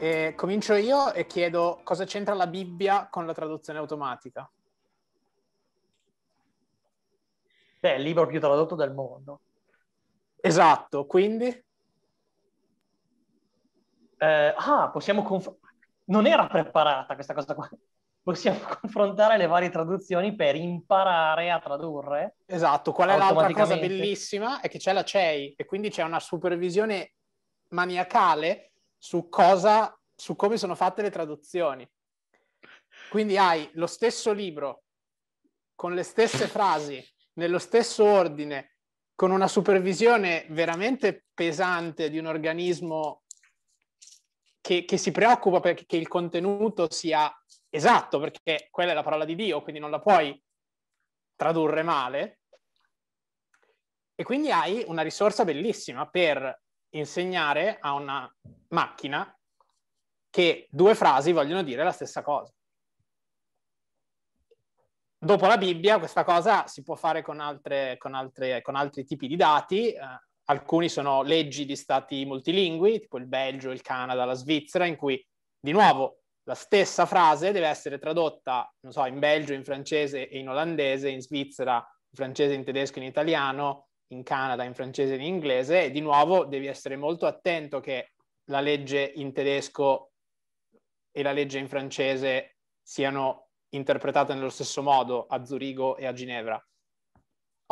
Eh, comincio io e chiedo cosa c'entra la Bibbia con la traduzione automatica. Beh, è il libro più tradotto del mondo. Esatto, quindi? Eh, ah, possiamo confrontare... Non era preparata questa cosa qua. Possiamo confrontare le varie traduzioni per imparare a tradurre. Esatto, qual è l'altra cosa bellissima? È che c'è la CEI e quindi c'è una supervisione maniacale su cosa su come sono fatte le traduzioni. Quindi hai lo stesso libro con le stesse frasi, nello stesso ordine, con una supervisione veramente pesante di un organismo che, che, si preoccupa perché il contenuto sia esatto, perché quella è la parola di Dio, quindi non la puoi tradurre male. E quindi hai una risorsa bellissima per insegnare a una macchina che due frasi vogliono dire la stessa cosa. Dopo la Bibbia questa cosa si può fare con, altre, con, altre, con altri tipi di dati, eh, alcuni sono leggi di stati multilingui, tipo il Belgio, il Canada, la Svizzera, in cui di nuovo la stessa frase deve essere tradotta, non so, in Belgio, in francese e in olandese, in Svizzera, in francese, in tedesco, in italiano, in Canada, in francese e in inglese, e di nuovo devi essere molto attento che la legge in tedesco e la legge in francese siano interpretate nello stesso modo a Zurigo e a Ginevra.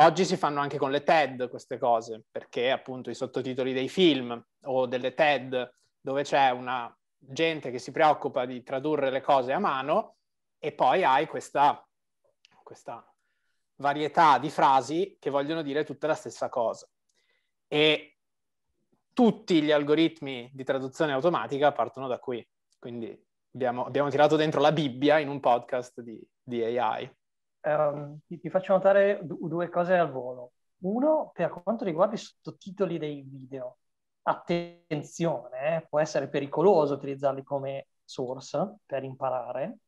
Oggi si fanno anche con le TED queste cose, perché appunto i sottotitoli dei film o delle TED dove c'è una gente che si preoccupa di tradurre le cose a mano e poi hai questa, questa varietà di frasi che vogliono dire tutta la stessa cosa. E tutti gli algoritmi di traduzione automatica partono da qui. Quindi abbiamo, abbiamo tirato dentro la Bibbia in un podcast di, di AI. Um, ehm, ti, ti, faccio notare d- due cose al volo. Uno, per quanto riguarda i sottotitoli dei video, attenzione, eh, può essere pericoloso utilizzarli come source per imparare,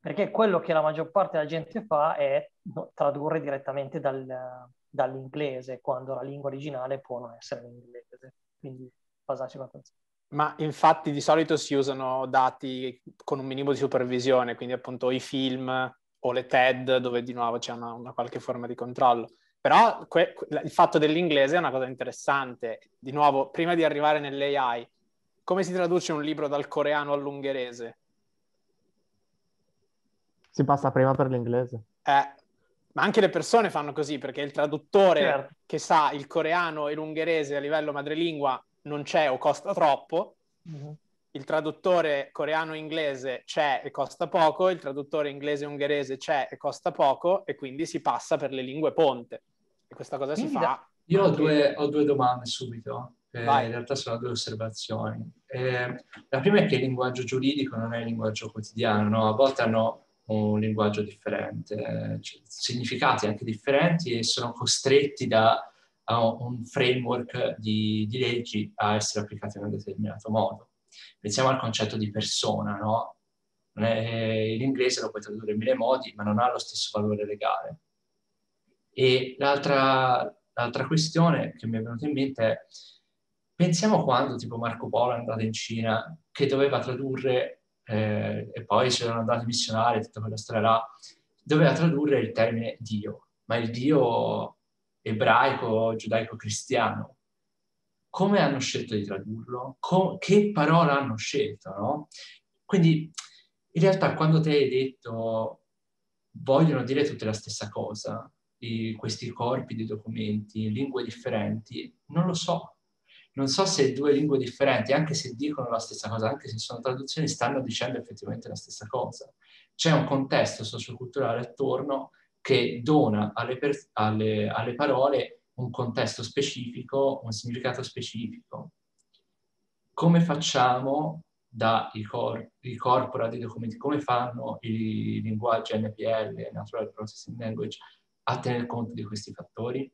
perché quello che la maggior parte della gente fa è tradurre direttamente dal, dall'inglese, quando la lingua originale può non essere l'inglese. Quindi basarci con attenzione. Ma infatti di solito si usano dati con un minimo di supervisione, quindi appunto i film o le TED dove di nuovo c'è una, una qualche forma di controllo. Però que- il fatto dell'inglese è una cosa interessante. Di nuovo, prima di arrivare nell'AI, come si traduce un libro dal coreano all'ungherese? Si passa prima per l'inglese. Eh, ma anche le persone fanno così, perché il traduttore certo. che sa il coreano e l'ungherese a livello madrelingua non c'è o costa troppo, mm-hmm. il traduttore coreano-inglese c'è e costa poco, il traduttore inglese-ungherese c'è e costa poco e quindi si passa per le lingue ponte. E questa cosa quindi si fa. Io ho due, ho due domande subito. Eh, Vai. in realtà sono due osservazioni. Eh, la prima è che il linguaggio giuridico non è il linguaggio quotidiano, no? a volte hanno un linguaggio differente, eh, cioè, significati anche differenti e sono costretti da a un framework di, di leggi a essere applicate in un determinato modo. Pensiamo al concetto di persona, no? In inglese lo puoi tradurre in mille modi, ma non ha lo stesso valore legale. E l'altra, l'altra questione che mi è venuta in mente è, pensiamo quando tipo Marco Polo è andato in Cina, che doveva tradurre, eh, e poi c'erano andati missionari, tutta quella storia là, doveva tradurre il termine Dio, ma il Dio ebraico, giudaico-cristiano. Come hanno scelto di tradurlo? Co- che parola hanno scelto? No? Quindi in realtà quando te hai detto vogliono dire tutte la stessa cosa, questi corpi di documenti lingue differenti, non lo so. Non so se due lingue differenti, anche se dicono la stessa cosa, anche se sono traduzioni, stanno dicendo effettivamente la stessa cosa. C'è un contesto socioculturale attorno che dona alle, per, alle, alle parole un contesto specifico, un significato specifico. Come facciamo dai cor- corpora dei documenti, come fanno i linguaggi NPL, Natural Processing Language, a tenere conto di questi fattori?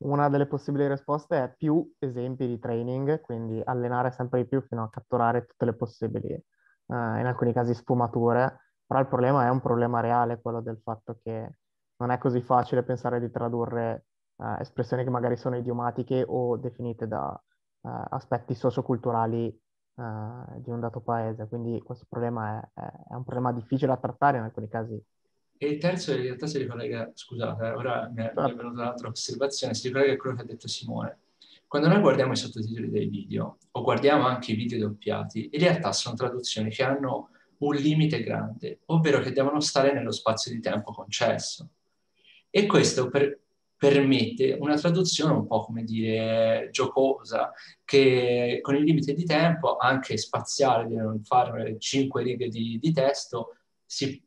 Una delle possibili risposte è più esempi di training, quindi allenare sempre di più fino a catturare tutte le possibili, eh, in alcuni casi sfumature, però il problema è un problema reale, quello del fatto che non è così facile pensare di tradurre eh, espressioni che magari sono idiomatiche o definite da eh, aspetti socioculturali eh, di un dato paese. Quindi questo problema è, è un problema difficile da trattare in alcuni casi e il terzo in realtà si ricollega, scusate, eh, ora mi è venuta un'altra osservazione, si ricollega a quello che ha detto Simone. Quando noi guardiamo i sottotitoli dei video o guardiamo anche i video doppiati, in realtà sono traduzioni che hanno un limite grande, ovvero che devono stare nello spazio di tempo concesso. E questo per, permette una traduzione un po' come dire giocosa, che con il limite di tempo, anche spaziale, di non fare cinque righe di, di testo, si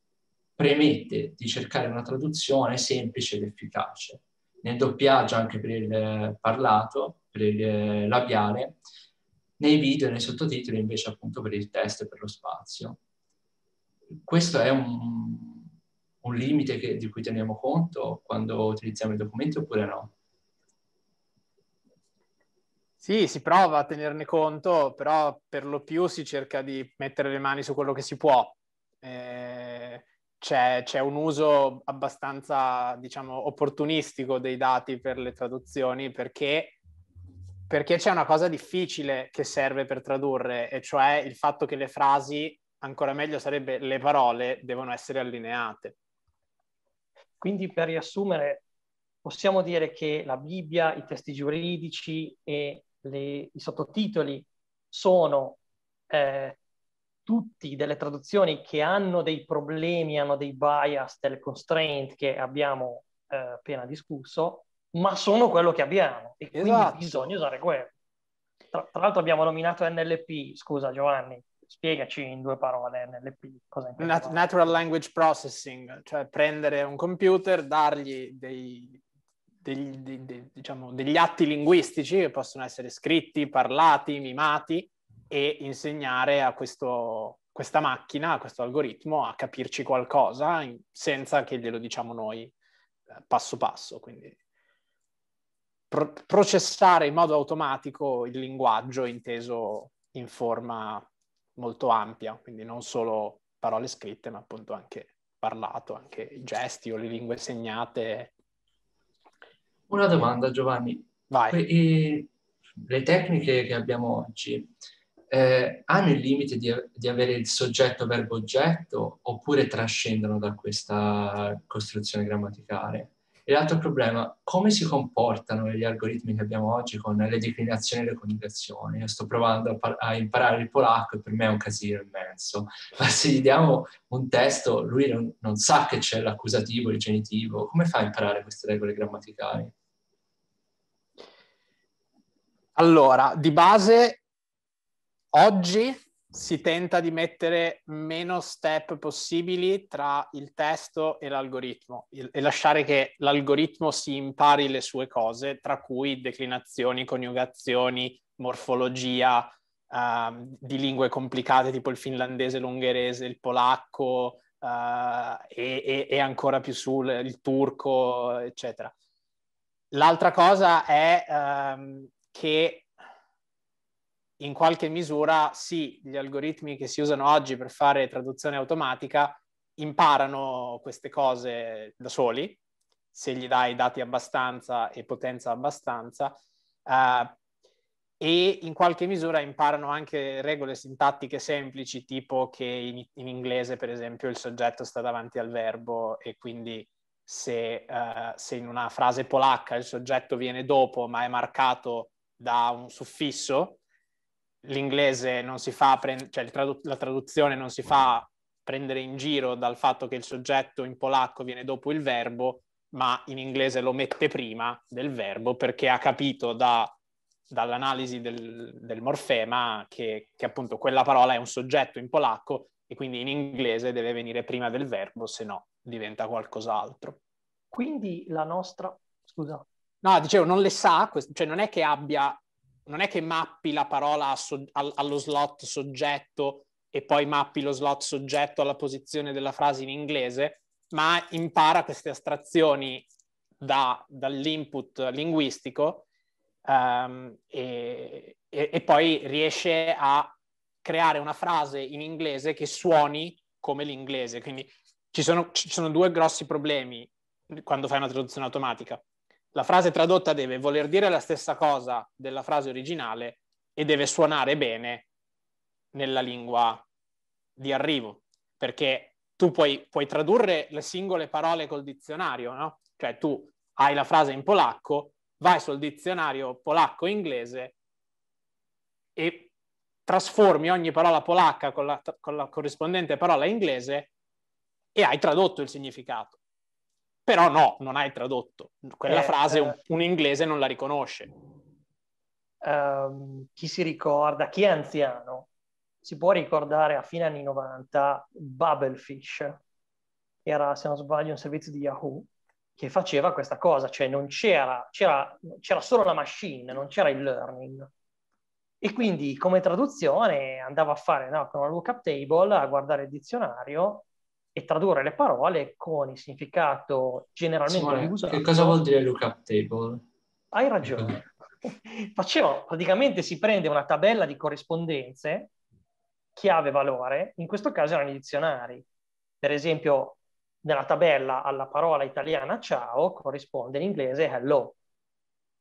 premette di cercare una traduzione semplice ed efficace. Nel doppiaggio, anche per il eh, parlato, per il eh, labiale, nei video e nei sottotitoli invece appunto per il testo e per lo spazio questo è un, un limite che, di cui teniamo conto quando utilizziamo i documenti oppure no? Sì, si prova a tenerne conto, però per lo più si cerca di mettere le mani su quello che si può. Eh, c'è, c'è, un uso abbastanza, diciamo, opportunistico dei dati per le traduzioni perché, perché c'è una cosa difficile che serve per tradurre, e cioè il fatto che le frasi ancora meglio sarebbe le parole devono essere allineate. Quindi per riassumere, possiamo dire che la Bibbia, i testi giuridici e le, i sottotitoli sono eh, tutti delle traduzioni che hanno dei problemi, hanno dei bias, delle constraint che abbiamo eh, appena discusso, ma sono quello che abbiamo e quindi esatto. bisogna usare quello. Tra, tra l'altro abbiamo nominato NLP, scusa Giovanni, spiegaci in due parole NLP cosa Nat- Natural Language Processing, cioè prendere un computer, dargli dei, degli, dei, dei, diciamo, degli atti linguistici che possono essere scritti, parlati, mimati e insegnare a questo, questa macchina, a questo algoritmo a capirci qualcosa in, senza che glielo diciamo noi eh, passo passo. Quindi pro- processare in modo automatico il linguaggio inteso in forma molto ampia, quindi non solo parole scritte, ma appunto anche parlato, anche i gesti o le lingue segnate. Una domanda, Giovanni. Vai. Que- i- le tecniche che abbiamo oggi eh, hanno il limite di, di avere il soggetto verbo oggetto oppure trascendono da questa costruzione grammaticale? E l'altro problema, come si comportano gli algoritmi che abbiamo oggi con le declinazioni e le coniugazioni? Io sto provando a, par- a imparare il polacco e per me è un casino immenso. Ma se gli diamo un testo, lui non, non sa che c'è l'accusativo, il genitivo. Come fa a imparare queste regole grammaticali? Allora, di base, oggi si tenta di mettere meno step possibili tra il testo e l'algoritmo e lasciare che l'algoritmo si impari le sue cose, tra cui declinazioni, coniugazioni, morfologia uh, di lingue complicate tipo il finlandese, l'ungherese, il polacco uh, e, e, ancora più sul il turco, eccetera. L'altra cosa è um, che in qualche misura sì, gli algoritmi che si usano oggi per fare traduzione automatica imparano queste cose da soli, se gli dai dati abbastanza e potenza abbastanza, uh, e in qualche misura imparano anche regole sintattiche semplici, tipo che in, in, inglese, per esempio, il soggetto sta davanti al verbo e quindi se, uh, se in una frase polacca il soggetto viene dopo ma è marcato da un suffisso, l'inglese non si fa, prend- cioè tradu- la traduzione non si fa prendere in giro dal fatto che il soggetto in polacco viene dopo il verbo, ma in inglese lo mette prima del verbo perché ha capito da, dall'analisi del, del morfema che, che, appunto quella parola è un soggetto in polacco e quindi in inglese deve venire prima del verbo, se no diventa qualcos'altro. Quindi la nostra, scusa. No, dicevo, non le sa, cioè non è che abbia non è che mappi la parola so- allo slot soggetto e poi mappi lo slot soggetto alla posizione della frase in inglese, ma impara queste astrazioni da, dall'input linguistico um, e, e, e poi riesce a creare una frase in inglese che suoni come l'inglese. Quindi ci sono, ci sono, due grossi problemi quando fai una traduzione automatica la frase tradotta deve voler dire la stessa cosa della frase originale e deve suonare bene nella lingua di arrivo, perché tu puoi, puoi tradurre le singole parole col dizionario, no? Cioè tu hai la frase in polacco, vai sul dizionario polacco-inglese e trasformi ogni parola polacca con la, con la corrispondente parola inglese e hai tradotto il significato. Però no, non hai tradotto. Quella eh, frase eh. un, un inglese non la riconosce. Um, chi si ricorda, chi è anziano, si può ricordare a fine anni 90 Bubblefish, era se non sbaglio un servizio di Yahoo, che faceva questa cosa, cioè non c'era, c'era, c'era solo la machine, non c'era il learning. E quindi come traduzione andavo a fare no, con una lookup table, a guardare il dizionario e tradurre le parole con il significato generalmente Simone, usato. Che cosa vuol dire lookup table? Hai ragione. Faceva, praticamente si prende una tabella di corrispondenze, chiave valore, in questo caso erano i dizionari. Per esempio, nella tabella alla parola italiana ciao corrisponde in inglese hello.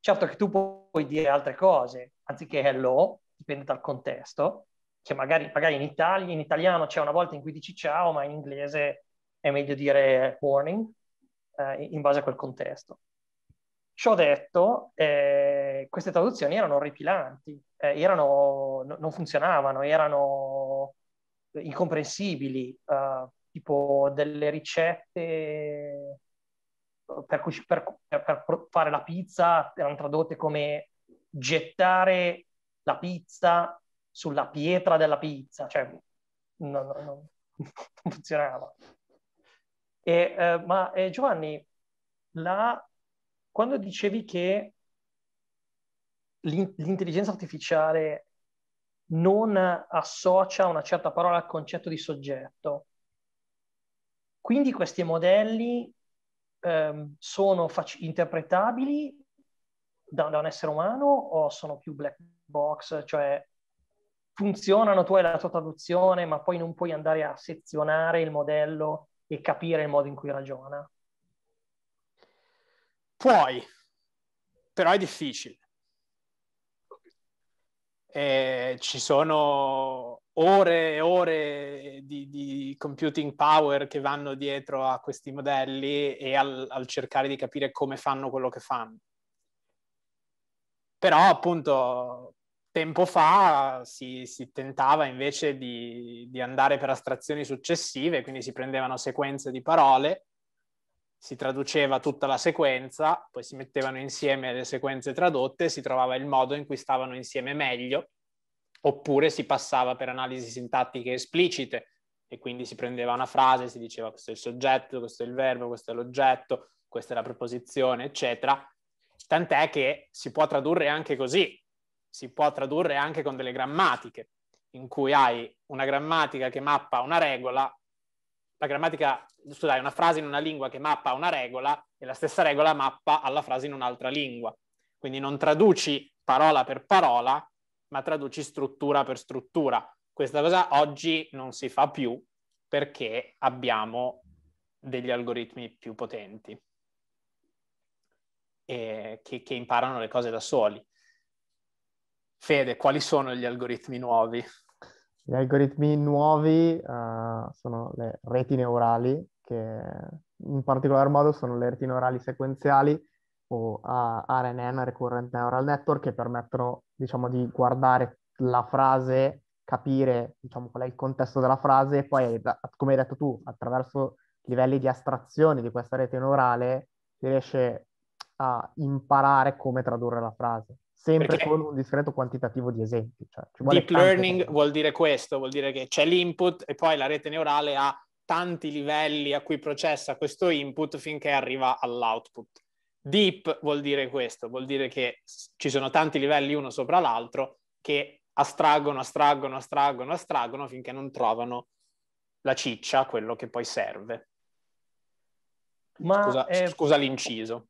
Certo che tu puoi dire altre cose, anziché hello, dipende dal contesto, che magari, magari in, Italia, in italiano c'è una volta in cui dici ciao, ma in inglese è meglio dire warning eh, in base a quel contesto. Ciò detto, eh, queste traduzioni erano orripilanti, eh, erano, n- non funzionavano, erano incomprensibili, eh, tipo delle ricette per, cu- per, per fare la pizza erano tradotte come gettare la pizza sulla pietra della pizza, cioè non, non, non funzionava. E, eh, ma eh, Giovanni, la, quando dicevi che l'in- l'intelligenza artificiale non associa una certa parola al concetto di soggetto, quindi questi modelli ehm, sono fac- interpretabili da, da, un essere umano o sono più black box, cioè funzionano, tu hai la tua traduzione, ma poi non puoi andare a sezionare il modello e capire il modo in cui ragiona. Puoi, però è difficile. E ci sono ore e ore di, di, computing power che vanno dietro a questi modelli e al, al cercare di capire come fanno quello che fanno. Però appunto tempo fa si, si tentava invece di, di, andare per astrazioni successive, quindi si prendevano sequenze di parole, si traduceva tutta la sequenza, poi si mettevano insieme le sequenze tradotte, si trovava il modo in cui stavano insieme meglio, oppure si passava per analisi sintattiche esplicite e quindi si prendeva una frase, si diceva questo è il soggetto, questo è il verbo, questo è l'oggetto, questa è la preposizione, eccetera. Tant'è che si può tradurre anche così, si può tradurre anche con delle grammatiche, in cui hai una grammatica che mappa una regola, la grammatica, scusate, una frase in una lingua che mappa una regola e la stessa regola mappa alla frase in un'altra lingua. Quindi non traduci parola per parola, ma traduci struttura per struttura. Questa cosa oggi non si fa più perché abbiamo degli algoritmi più potenti che, che imparano le cose da soli. Fede, quali sono gli algoritmi nuovi? Gli algoritmi nuovi uh, sono le reti neurali, che in particolar modo sono le reti neurali sequenziali o uh, RNN, Recurrent Neural Network, che permettono diciamo, di guardare la frase, capire diciamo, qual è il contesto della frase e poi, come hai detto tu, attraverso livelli di astrazione di questa rete neurale si riesce a imparare come tradurre la frase sempre Perché con un discreto quantitativo di esempi. Cioè, deep learning cose. vuol dire questo, vuol dire che c'è l'input e poi la rete neurale ha tanti livelli a cui processa questo input finché arriva all'output. Deep vuol dire questo, vuol dire che ci sono tanti livelli uno sopra l'altro che astraggono, astraggono, astraggono, astraggono finché non trovano la ciccia, quello che poi serve. Ma scusa, è... scusa, l'inciso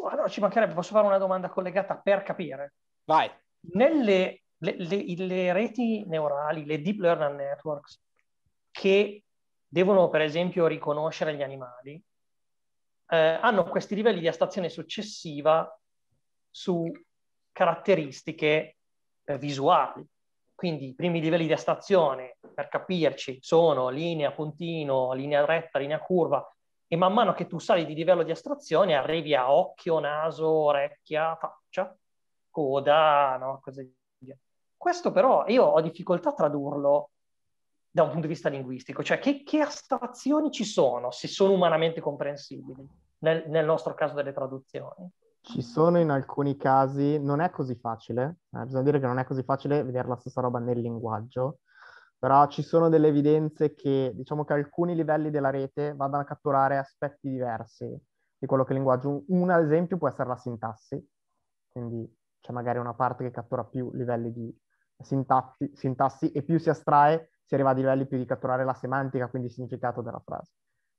no, oh, ci mancherebbe, posso fare una domanda collegata per capire. Vai. Nelle le, le, le reti neurali, le deep learning networks, che devono per esempio riconoscere gli animali, eh, hanno questi livelli di astrazione successiva su caratteristiche eh, visuali. Quindi i primi livelli di astrazione, per capirci, sono linea, puntino, linea retta, linea curva, e man mano che tu sali di livello di astrazione arrivi a occhio, naso, orecchia, faccia, coda, no? cose via. Questo però io ho difficoltà a tradurlo da un punto di vista linguistico, cioè che, che astrazioni ci sono se sono umanamente comprensibili nel, nel nostro caso delle traduzioni? Ci sono in alcuni casi, non è così facile, eh, bisogna dire che non è così facile vedere la stessa roba nel linguaggio, però ci sono delle evidenze che diciamo che alcuni livelli della rete vadano a catturare aspetti diversi di quello che è il linguaggio. Un esempio può essere la sintassi, quindi c'è magari una parte che cattura più livelli di sintatti, sintassi e più si astrae si arriva a livelli più di catturare la semantica, quindi il significato della frase.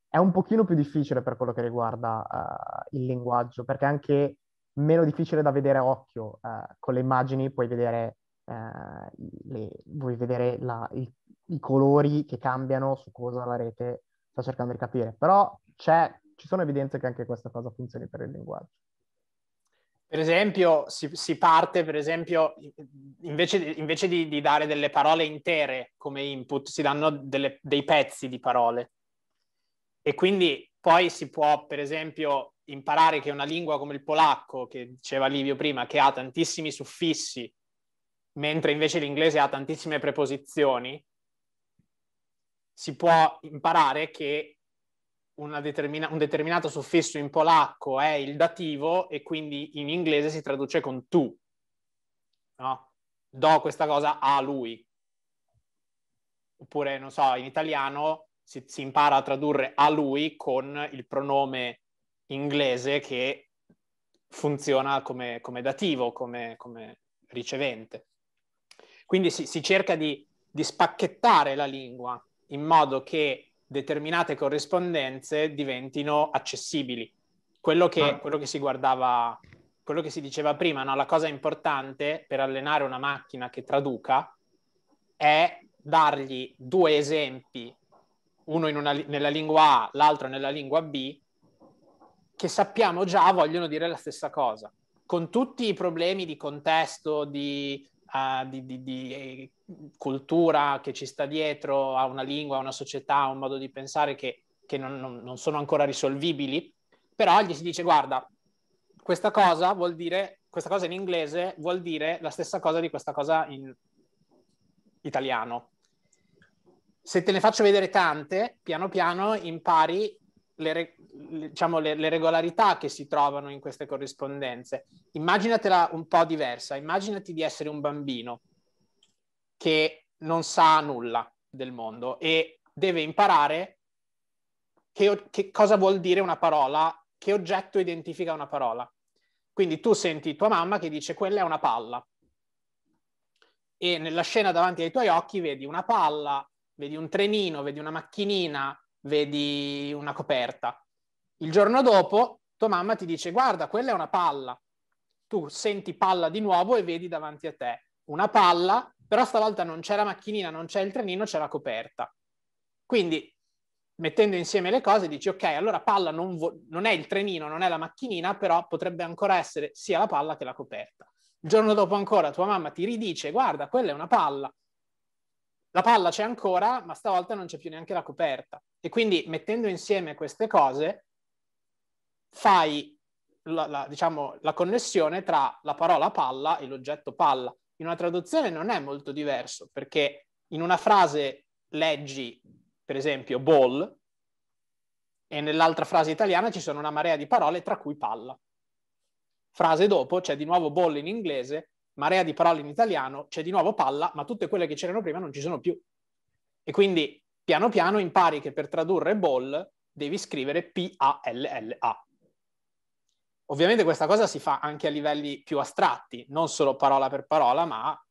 È un pochino più difficile per quello che riguarda uh, il linguaggio, perché è anche meno difficile da vedere a occhio. Uh, con le immagini puoi vedere eh, le, vuoi vedere la, il, i colori che cambiano su cosa la rete sta cercando di capire. Però ci sono evidenze che anche questa cosa funzioni per il linguaggio. Per esempio, si, si parte, per esempio, invece, invece di, di, dare delle parole intere come input, si danno delle, dei pezzi di parole. E quindi poi si può, per esempio, imparare che una lingua come il polacco, che diceva Livio prima, che ha tantissimi suffissi mentre invece l'inglese ha tantissime preposizioni, si può imparare che determina- un determinato suffisso in polacco è il dativo e quindi in inglese si traduce con tu. No? Do questa cosa a lui. Oppure, non so, in italiano si, si impara a tradurre a lui con il pronome inglese che funziona come, come dativo, come, come ricevente. Quindi si, si cerca di, di spacchettare la lingua in modo che determinate corrispondenze diventino accessibili. Quello che, ah. quello che, si guardava, quello che si diceva prima, no? la cosa importante per allenare una macchina che traduca è dargli due esempi, uno una, nella lingua A, l'altro nella lingua B, che sappiamo già vogliono dire la stessa cosa, con tutti i problemi di contesto, di uh, di, di, di, eh, cultura che ci sta dietro, a una lingua, a una società, a un modo di pensare che, che non, non sono ancora risolvibili, però gli si dice guarda, questa cosa vuol dire, questa cosa in inglese vuol dire la stessa cosa di questa cosa in italiano. Se te ne faccio vedere tante, piano piano impari le, le, diciamo, le, le, regolarità che si trovano in queste corrispondenze. Immaginatela un po' diversa, immaginati di essere un bambino che non sa nulla del mondo e deve imparare che, che cosa vuol dire una parola, che oggetto identifica una parola. Quindi tu senti tua mamma che dice quella è una palla e nella scena davanti ai tuoi occhi vedi una palla, vedi un trenino, vedi una macchinina, vedi una coperta. Il giorno dopo tua mamma ti dice guarda, quella è una palla. Tu senti palla di nuovo e vedi davanti a te una palla, però stavolta non c'è la macchinina, non c'è il trenino, c'è la coperta. Quindi mettendo insieme le cose dici ok, allora palla non, vo- non è il trenino, non è la macchinina, però potrebbe ancora essere sia la palla che la coperta. Il giorno dopo ancora tua mamma ti ridice guarda, quella è una palla. La palla c'è ancora, ma stavolta non c'è più neanche la coperta. E quindi mettendo insieme queste cose fai la, la, diciamo, la connessione tra la parola palla e l'oggetto palla. In una traduzione non è molto diverso, perché in una frase leggi, per esempio, ball, e nell'altra frase italiana ci sono una marea di parole, tra cui palla. Frase dopo c'è di nuovo ball in inglese marea di parole in italiano, c'è di nuovo palla, ma tutte quelle che c'erano prima non ci sono più. E quindi piano piano impari che per tradurre ball devi scrivere P-A-L-L-A. Ovviamente questa cosa si fa anche a livelli più astratti, non solo parola per parola, ma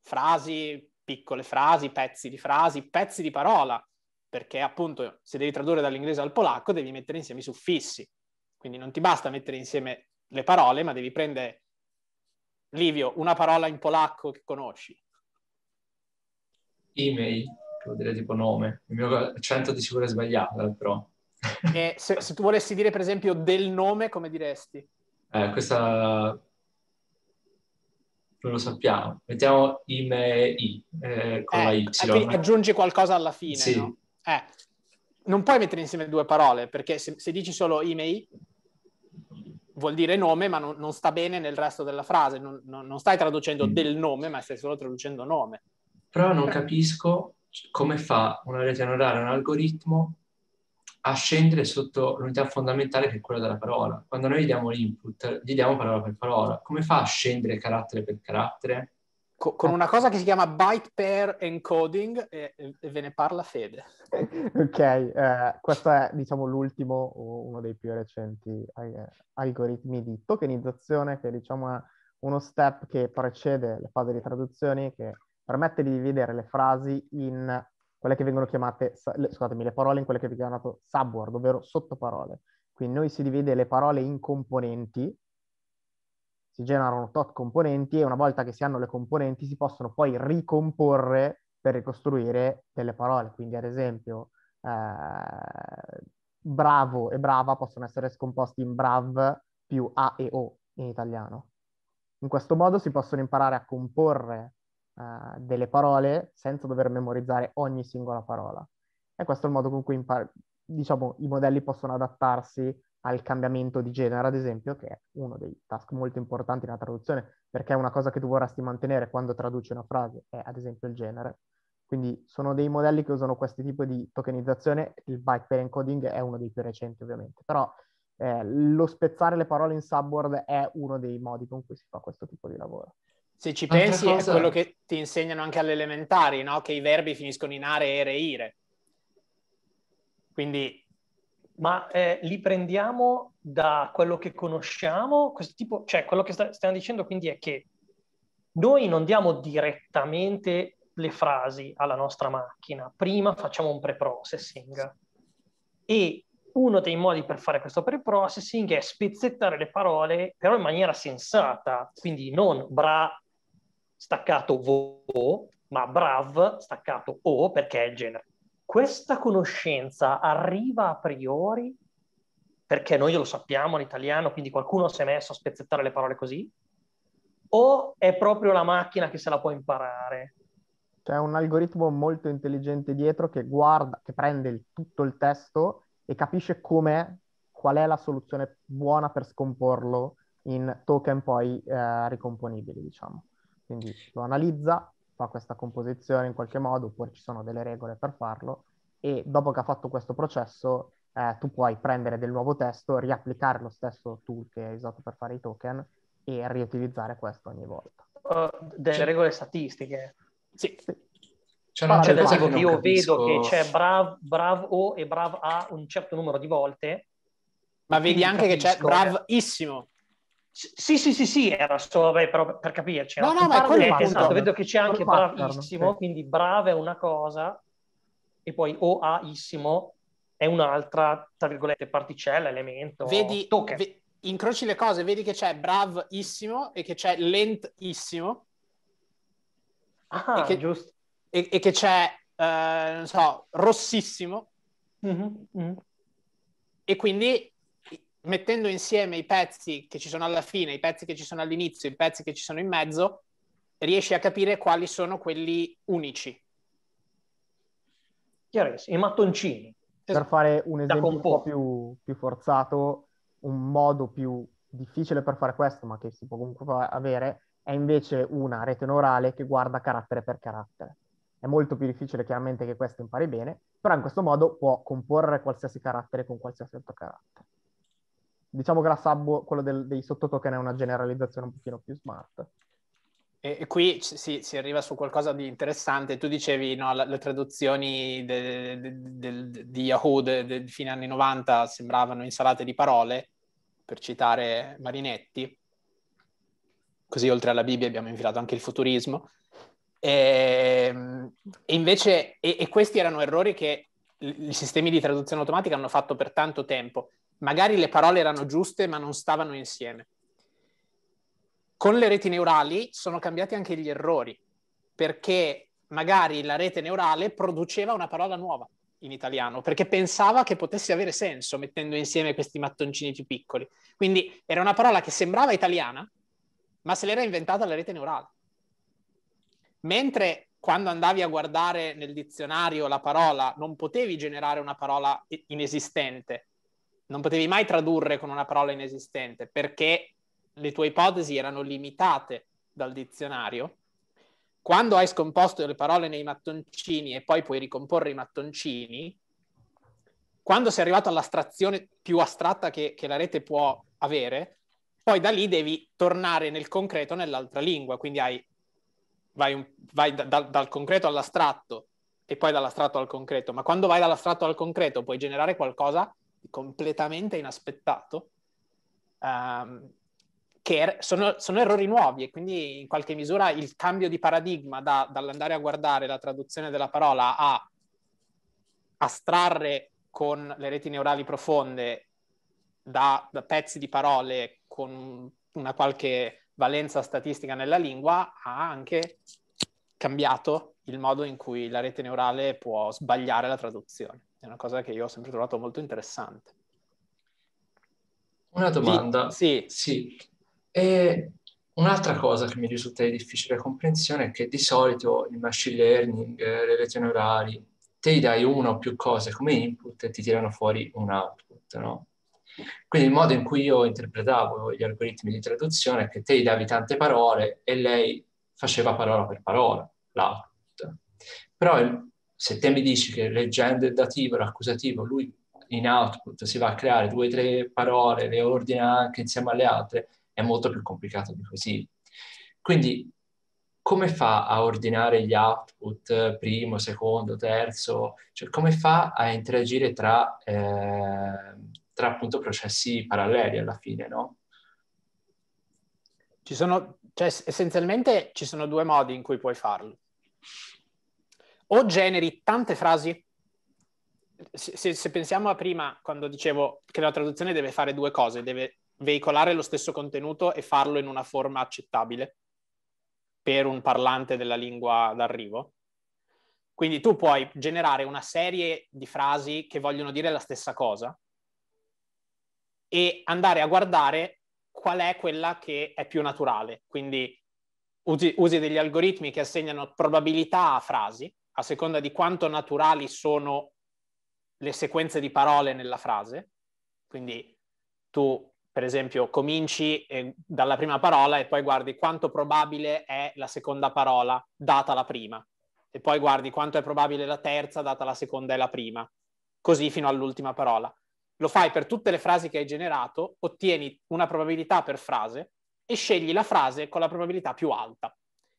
frasi, piccole frasi, pezzi di frasi, pezzi di parola, perché appunto se devi tradurre dall'inglese al polacco devi mettere insieme i suffissi. Quindi non ti basta mettere insieme le parole, ma devi prendere Livio, una parola in polacco che conosci? Email, vuol dire tipo nome. Il mio accento di sicuro è sbagliato, però. E se, se, tu volessi dire, per esempio, del nome, come diresti? Eh, questa... Non lo sappiamo. Mettiamo Imei eh, con eh, la Y. aggiungi qualcosa alla fine, sì. no? Eh, non puoi mettere insieme due parole, perché se, se dici solo Imei, vuol dire nome, ma non, non, sta bene nel resto della frase. Non, non, non stai traducendo mm. del nome, ma stai solo traducendo nome. Però non capisco come fa una rete neurale, un algoritmo, a scendere sotto l'unità fondamentale che è quella della parola. Quando noi gli diamo l'input, gli diamo parola per parola. Come fa a scendere carattere per carattere? co- con una cosa che si chiama byte pair encoding e, e ve ne parla Fede. ok, eh, questo è diciamo l'ultimo, uno dei più recenti eh, algoritmi di tokenizzazione che diciamo è uno step che precede le fasi di traduzione che permette di dividere le frasi in quelle che vengono chiamate, scusatemi, le parole in quelle che vengono chiamate subword, ovvero sottoparole. Quindi noi si divide le parole in componenti si generano tot componenti e una volta che si hanno le componenti si possono poi ricomporre per ricostruire delle parole. Quindi ad esempio eh, bravo e brava possono essere scomposti in brav più a e o in italiano. In questo modo si possono imparare a comporre eh, delle parole senza dover memorizzare ogni singola parola. E questo è il modo con cui impar- diciamo, i modelli possono adattarsi al cambiamento di genere, ad esempio, che è uno dei task molto importanti nella traduzione, perché è una cosa che tu vorresti mantenere quando traduci una frase è, ad esempio, il genere. Quindi sono dei modelli che usano questo tipo di tokenizzazione, il byte pair encoding è uno dei più recenti ovviamente, però eh, lo spezzare le parole in subword è uno dei modi con cui si fa questo tipo di lavoro. Se ci pensi cosa... è quello che ti insegnano anche alle elementari, no? che i verbi finiscono in are, ere, ire. Quindi ma eh, li prendiamo da quello che conosciamo? Questo tipo, cioè, quello che sta, stiamo dicendo quindi è che noi non diamo direttamente le frasi alla nostra macchina, prima facciamo un pre-processing. E uno dei modi per fare questo pre-processing è spezzettare le parole, però in maniera sensata, quindi non bra staccato vo, ma brav staccato o perché è il genere questa conoscenza arriva a priori, perché noi lo sappiamo in italiano, quindi qualcuno si è messo a spezzettare le parole così, o è proprio la macchina che se la può imparare? C'è un algoritmo molto intelligente dietro che guarda, che prende il, tutto il testo e capisce com'è, qual è la soluzione buona per scomporlo in token poi eh, ricomponibili, diciamo. Quindi lo analizza, fa questa composizione in qualche modo, oppure ci sono delle regole per farlo, e dopo che ha fatto questo processo eh, tu puoi prendere del nuovo testo, riapplicare lo stesso tool che hai usato per fare i token e riutilizzare questo ogni volta. Uh, delle c'è... Cioè- regole statistiche. Sì. sì. Cioè, non c'è del tipo io capisco. vedo che c'è brav, brav O e brav A un certo numero di volte. Ma vedi anche che c'è bravissimo. Sì, sì, sì, sì, era solo beh, però per capirci. No, no, ma è quello esatto, partner. vedo che c'è anche bravissimo, sì. quindi brava è una cosa e poi OAissimo è un'altra, tra virgolette, particella, elemento, Vedi, ve, incroci le cose, vedi che c'è bravissimo e che c'è lentissimo. Ah, e che, giusto. E, e che c'è, eh, non so, rossissimo. Mm-hmm. Mm-hmm. E quindi mettendo insieme i pezzi che ci sono alla fine, i pezzi che ci sono all'inizio, i pezzi che ci sono in mezzo, riesci a capire quali sono quelli unici. Chiarissimo, i mattoncini. Per fare un esempio un po' più, più forzato, un modo più difficile per fare questo, ma che si può comunque avere, è invece una rete neurale che guarda carattere per carattere. È molto più difficile chiaramente che questo impari bene, però in questo modo può comporre qualsiasi carattere con qualsiasi altro carattere diciamo che la sub, quello del, dei sottotoken è una generalizzazione un pochino più smart. E qui si, si, arriva su qualcosa di interessante. Tu dicevi no, le, le traduzioni de, de, de, di Yahoo de, fine anni 90 sembravano insalate di parole, per citare Marinetti. Così oltre alla Bibbia abbiamo infilato anche il futurismo. E, ehm, e invece, e, e questi erano errori che i sistemi di traduzione automatica hanno fatto per tanto tempo magari le parole erano giuste ma non stavano insieme. Con le reti neurali sono cambiati anche gli errori, perché magari la rete neurale produceva una parola nuova in italiano, perché pensava che potesse avere senso mettendo insieme questi mattoncini più piccoli. Quindi era una parola che sembrava italiana, ma se l'era inventata la rete neurale. Mentre quando andavi a guardare nel dizionario la parola non potevi generare una parola inesistente, non potevi mai tradurre con una parola inesistente perché le tue ipotesi erano limitate dal dizionario. Quando hai scomposto le parole nei mattoncini e poi puoi ricomporre i mattoncini, quando sei arrivato all'astrazione più astratta che, che la rete può avere, poi da lì devi tornare nel concreto nell'altra lingua, quindi hai, vai, un, vai da, da, dal concreto all'astratto e poi dall'astratto al concreto, ma quando vai dall'astratto al concreto puoi generare qualcosa completamente inaspettato, um, che er-, sono, sono, errori nuovi e quindi in qualche misura il cambio di paradigma da, dall'andare a guardare la traduzione della parola a astrarre con le reti neurali profonde da, da pezzi di parole con una qualche valenza statistica nella lingua ha anche cambiato il modo in cui la rete neurale può sbagliare la traduzione è una cosa che io ho sempre trovato molto interessante. Una domanda. Sì. sì. E un'altra cosa che mi risulta di difficile comprensione è che di solito il machine learning, eh, le reti neurali, te gli dai una o più cose come input e ti tirano fuori un output, no? Quindi il modo in cui io interpretavo gli algoritmi di traduzione è che te gli davi tante parole e lei faceva parola per parola l'output. Però il se te mi dici che leggendo il dativo, l'accusativo, lui in output si va a creare due o tre parole, le ordina anche insieme alle altre, è molto più complicato di così. Quindi come fa a ordinare gli output primo, secondo, terzo? Cioè come fa a interagire tra, eh, tra appunto processi paralleli alla fine, no? Ci sono, cioè, essenzialmente ci sono due modi in cui puoi farlo o generi tante frasi. Se, se, se, pensiamo a prima, quando dicevo che la traduzione deve fare due cose, deve veicolare lo stesso contenuto e farlo in una forma accettabile per un parlante della lingua d'arrivo. Quindi tu puoi generare una serie di frasi che vogliono dire la stessa cosa e andare a guardare qual è quella che è più naturale. Quindi usi, usi degli algoritmi che assegnano probabilità a frasi a seconda di quanto naturali sono le sequenze di parole nella frase. Quindi tu, per esempio, cominci eh, dalla prima parola e poi guardi quanto probabile è la seconda parola data la prima, e poi guardi quanto è probabile la terza data la seconda e la prima, così fino all'ultima parola. Lo fai per tutte le frasi che hai generato, ottieni una probabilità per frase e scegli la frase con la probabilità più alta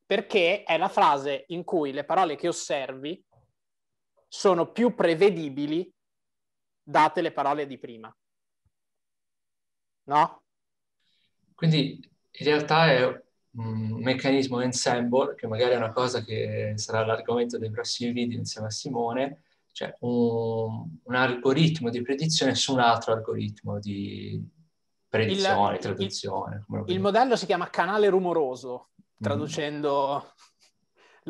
perché è la frase in cui le parole che osservi sono più prevedibili date le parole di prima. No? Quindi in realtà è un meccanismo ensemble, che magari è una cosa che sarà l'argomento dei prossimi video insieme a Simone, cioè un, un algoritmo di predizione su un altro algoritmo di predizione, il, traduzione. Il, il modello si chiama canale rumoroso, Mm-hmm. traducendo mm.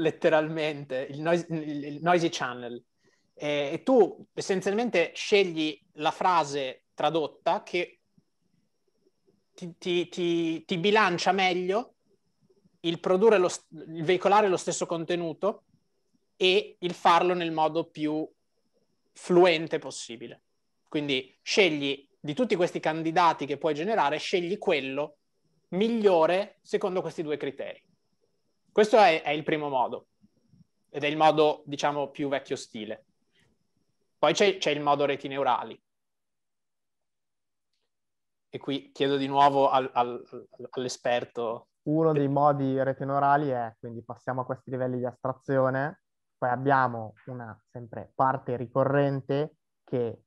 letteralmente il noisy, il noisy channel. E, e tu essenzialmente scegli la frase tradotta che ti, ti, ti, ti bilancia meglio il produrre, lo, il veicolare lo stesso contenuto e il farlo nel modo più fluente possibile. Quindi scegli di tutti questi candidati che puoi generare, scegli quello migliore secondo questi due criteri. Questo è, è il primo modo ed è il modo, diciamo, più vecchio stile. Poi c'è, c'è il modo reti neurali. E qui chiedo di nuovo al, al, all'esperto. Uno dei modi reti neurali è, quindi passiamo a questi livelli di astrazione, poi abbiamo una sempre parte ricorrente che,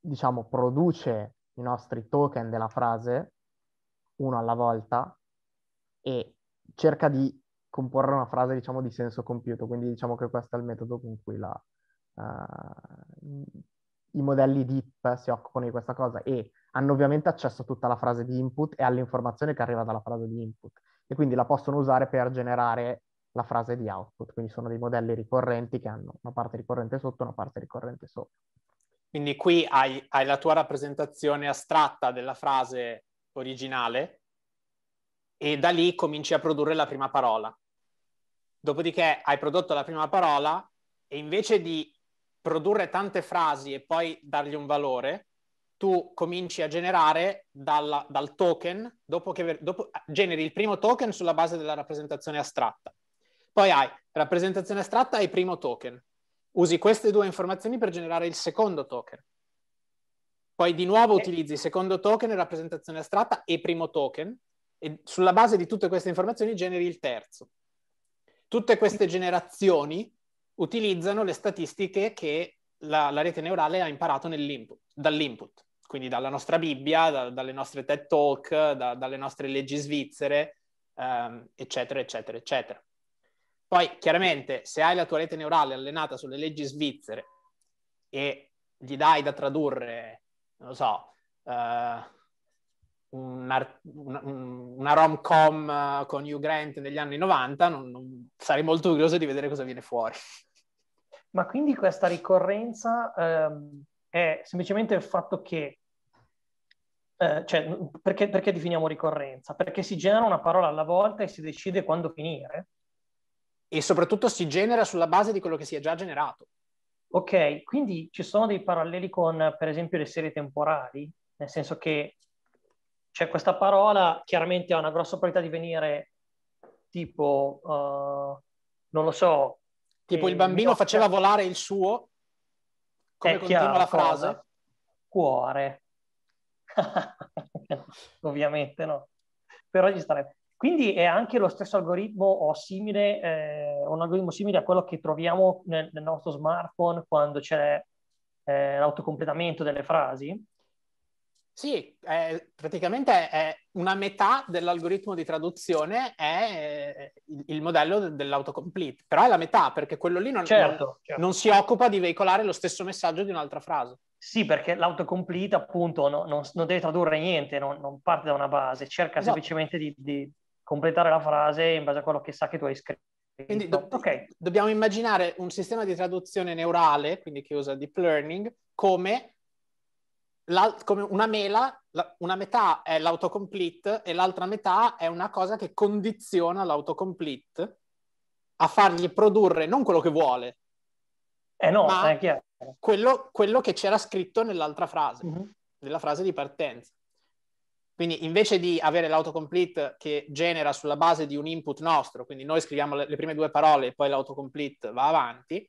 diciamo, produce i nostri token della frase, uno alla volta e cerca di comporre una frase, diciamo, di senso compiuto. Quindi diciamo che questo è il metodo con cui la, uh, i modelli DIP si occupano di questa cosa e hanno ovviamente accesso a tutta la frase di input e all'informazione che arriva dalla frase di input e quindi la possono usare per generare la frase di output. Quindi sono dei modelli ricorrenti che hanno una parte ricorrente sotto e una parte ricorrente sopra. Quindi qui hai, hai, la tua rappresentazione astratta della frase originale e da lì cominci a produrre la prima parola. Dopodiché hai prodotto la prima parola e invece di produrre tante frasi e poi dargli un valore, tu cominci a generare dal, dal token, dopo che dopo, generi il primo token sulla base della rappresentazione astratta. Poi hai rappresentazione astratta e primo token. Usi queste due informazioni per generare il secondo token. Poi di nuovo eh. utilizzi secondo token, rappresentazione astratta e primo token e sulla base di tutte queste informazioni generi il terzo. Tutte queste generazioni utilizzano le statistiche che la, la rete neurale ha imparato dall'input, quindi dalla nostra Bibbia, da, dalle nostre TED Talk, da, dalle nostre leggi svizzere, ehm, eccetera, eccetera, eccetera. Poi chiaramente se hai la tua rete neurale allenata sulle leggi svizzere e gli dai da tradurre non lo so, uh, eh, una, una, una rom-com eh, con Hugh Grant negli anni 90, non, non, sarei molto curioso di vedere cosa viene fuori. Ma quindi questa ricorrenza um, è semplicemente il fatto che eh, cioè, perché, perché, definiamo ricorrenza? Perché si genera una parola alla volta e si decide quando finire. E soprattutto si genera sulla base di quello che si è già generato. Ok, quindi ci sono dei paralleli con, per esempio, le serie temporali, nel senso che c'è questa parola chiaramente ha una grossa probabilità di venire tipo, uh, non lo so. Tipo il bambino occhio... faceva volare il suo, come eh, continua chiaro, la frase? Cuore. Ovviamente no, però gli starebbe. Quindi è anche lo stesso algoritmo o simile, eh, un algoritmo simile a quello che troviamo nel, nel nostro smartphone quando c'è eh, l'autocompletamento delle frasi? Sì, eh, praticamente è una metà dell'algoritmo di traduzione è eh, il, il modello dell'autocomplete, però è la metà perché quello lì non, certo, non, certo. non, si occupa di veicolare lo stesso messaggio di un'altra frase. Sì, perché l'autocomplete appunto no, non, non, deve tradurre niente, non, parte da una base, cerca esatto. semplicemente di, di completare la frase in base a quello che sa che tu hai scritto. Quindi do- okay. dobbiamo immaginare un sistema di traduzione neurale, quindi che usa deep learning, come, la, come una mela, la, una metà è l'autocomplete e l'altra metà è una cosa che condiziona l'autocomplete a fargli produrre non quello che vuole, eh no, ma quello, quello, che c'era scritto nell'altra frase, mm-hmm. nella frase di partenza. Quindi invece di avere l'autocomplete che genera sulla base di un input nostro, quindi noi scriviamo le, prime due parole e poi l'autocomplete va avanti,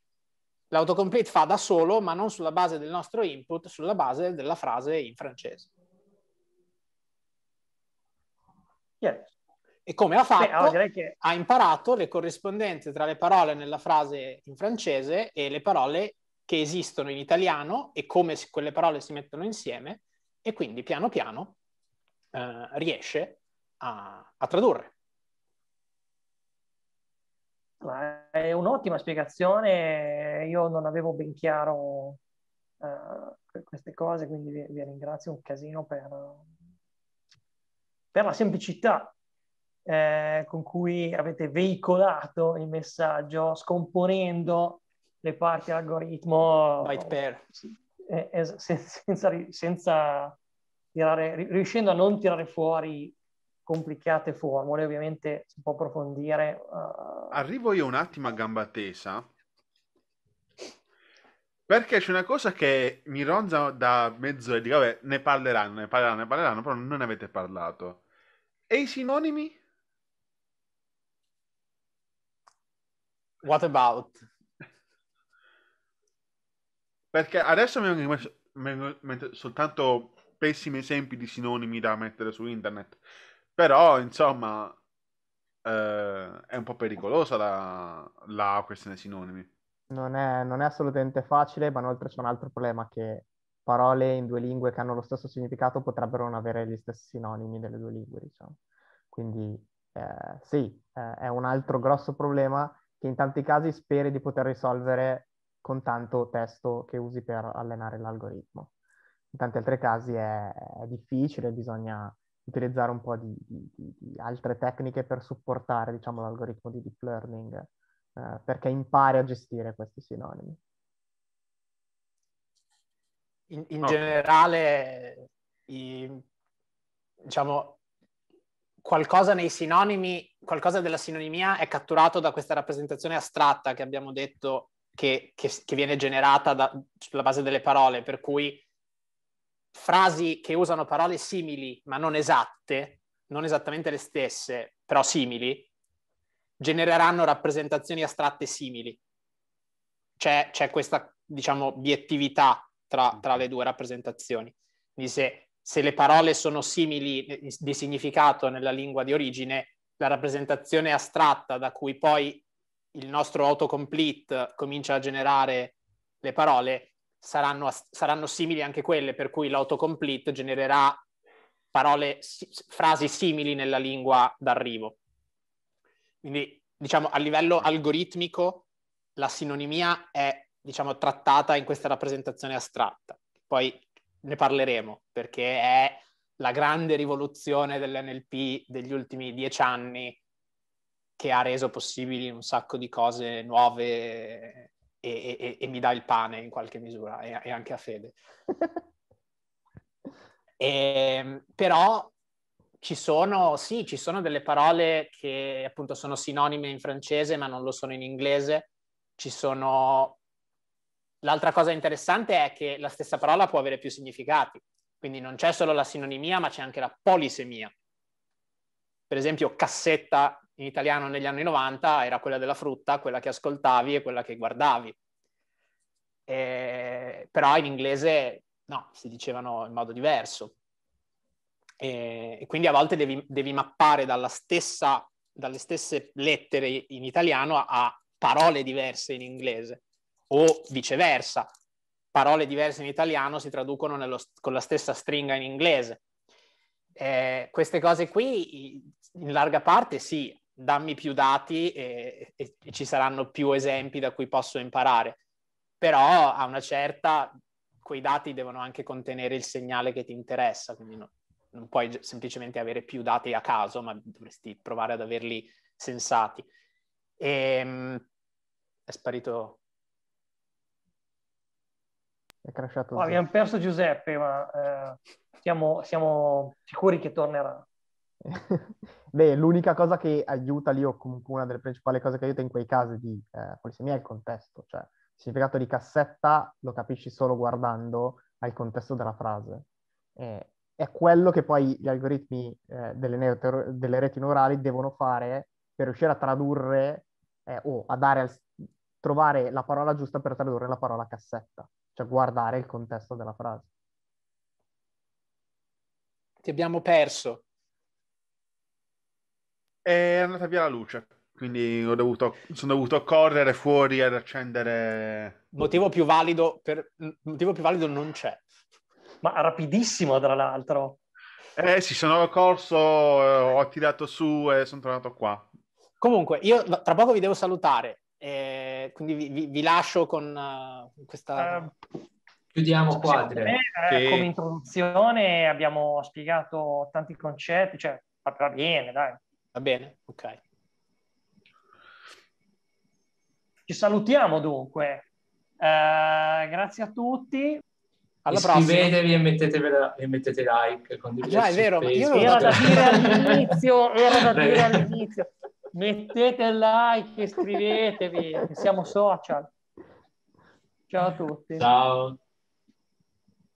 l'autocomplete fa da solo, ma non sulla base del nostro input, sulla base della frase in francese. Yes. E come ha fatto? Beh, che... Ha imparato le corrispondenze tra le parole nella frase in francese e le parole che esistono in italiano e come quelle parole si mettono insieme e quindi piano piano eh, riesce a, a tradurre. è un'ottima spiegazione, io non avevo ben chiaro uh, queste cose, quindi vi, vi, ringrazio un casino per, per la semplicità eh, con cui avete veicolato il messaggio, scomponendo le parti algoritmo. Byte pair. Eh, eh, senza, senza, senza tirare, riuscendo a non tirare fuori complicate formule, ovviamente si può approfondire. Uh... Arrivo io un attimo a gamba tesa, perché c'è una cosa che mi ronza da mezzo e dico, vabbè, ne parleranno, ne parleranno, ne parleranno, però non ne avete parlato. E i sinonimi? What about? Perché adesso mi vengono soltanto pessimi esempi di sinonimi da mettere su internet. Però, insomma, eh, è un po' pericolosa la, la questione dei sinonimi. Non è, non è assolutamente facile, ma inoltre c'è un altro problema che parole in due lingue che hanno lo stesso significato potrebbero non avere gli stessi sinonimi delle due lingue, diciamo. Quindi eh, sì, eh, è un altro grosso problema che in tanti casi speri di poter risolvere con tanto testo che usi per allenare l'algoritmo in tanti altri casi è, è difficile, bisogna utilizzare un po' di, di, di, altre tecniche per supportare, diciamo, l'algoritmo di deep learning, eh, perché impari a gestire questi sinonimi. In, in okay. generale, i, diciamo, qualcosa nei sinonimi, qualcosa della sinonimia è catturato da questa rappresentazione astratta che abbiamo detto che, che, che viene generata da, sulla base delle parole, per cui frasi che usano parole simili ma non esatte, non esattamente le stesse, però simili, genereranno rappresentazioni astratte simili. C'è, c'è questa, diciamo, obiettività tra, tra, le due rappresentazioni. Quindi se le parole sono simili di significato nella lingua di origine, la rappresentazione astratta da cui poi il nostro autocomplete comincia a generare le parole saranno, saranno simili anche quelle, per cui l'autocomplete genererà parole, frasi simili nella lingua d'arrivo. Quindi, diciamo, a livello algoritmico, la sinonimia è, diciamo, trattata in questa rappresentazione astratta. Poi ne parleremo, perché è la grande rivoluzione dell'NLP degli ultimi dieci anni che ha reso possibili un sacco di cose nuove e, e, e, mi dà il pane in qualche misura e, e anche a fede. Ehm, però ci sono, sì, ci sono delle parole che appunto sono sinonime in francese ma non lo sono in inglese. Ci sono... L'altra cosa interessante è che la stessa parola può avere più significati, quindi non c'è solo la sinonimia ma c'è anche la polisemia. Per esempio cassetta in italiano negli anni 90 era quella della frutta, quella che ascoltavi e quella che guardavi. E, però in inglese no, si dicevano in modo diverso. E, e quindi a volte devi, devi mappare stessa, dalle stesse lettere in italiano a, a parole diverse in inglese o viceversa. Parole diverse in italiano si traducono nello, con la stessa stringa in inglese. Eh, queste cose qui in larga parte sì, dammi più dati e, e, e, ci saranno più esempi da cui posso imparare. Però a una certa, quei dati devono anche contenere il segnale che ti interessa, quindi no, non puoi semplicemente avere più dati a caso, ma dovresti provare ad averli sensati. E, ehm, è sparito. È crashato. Oh, abbiamo perso Giuseppe, ma eh, siamo, siamo sicuri che tornerà. Beh, l'unica cosa che aiuta lì, o comunque una delle principali cose che aiuta in quei casi di eh, polisemia è il contesto, cioè il significato di cassetta lo capisci solo guardando al contesto della frase. Eh, è quello che poi gli algoritmi eh, delle, neoter- delle, reti neurali devono fare per riuscire a tradurre eh, o a dare al- trovare la parola giusta per tradurre la parola cassetta, cioè guardare il contesto della frase. Ti abbiamo perso è andata via la luce. Quindi dovuto, sono dovuto correre fuori ad accendere. Motivo più valido, per, motivo più valido non c'è. Ma rapidissimo, tra l'altro. Eh sì, sono corso, eh, ho tirato su e sono tornato qua. Comunque, io tra poco vi devo salutare, eh, quindi vi, vi, vi, lascio con uh, questa... Uh, Chiudiamo qua. eh, sì. Come introduzione abbiamo spiegato tanti concetti, cioè va bene, dai, Va bene? Ok. Ci salutiamo dunque. Eh, grazie a tutti. Alla Iscrivetevi e mettete, e mettete like. Condividete già, ah, è vero, ma io ero da dire all'inizio, era da dire all'inizio. Mettete like, iscrivetevi, siamo social. Ciao a tutti. Ciao.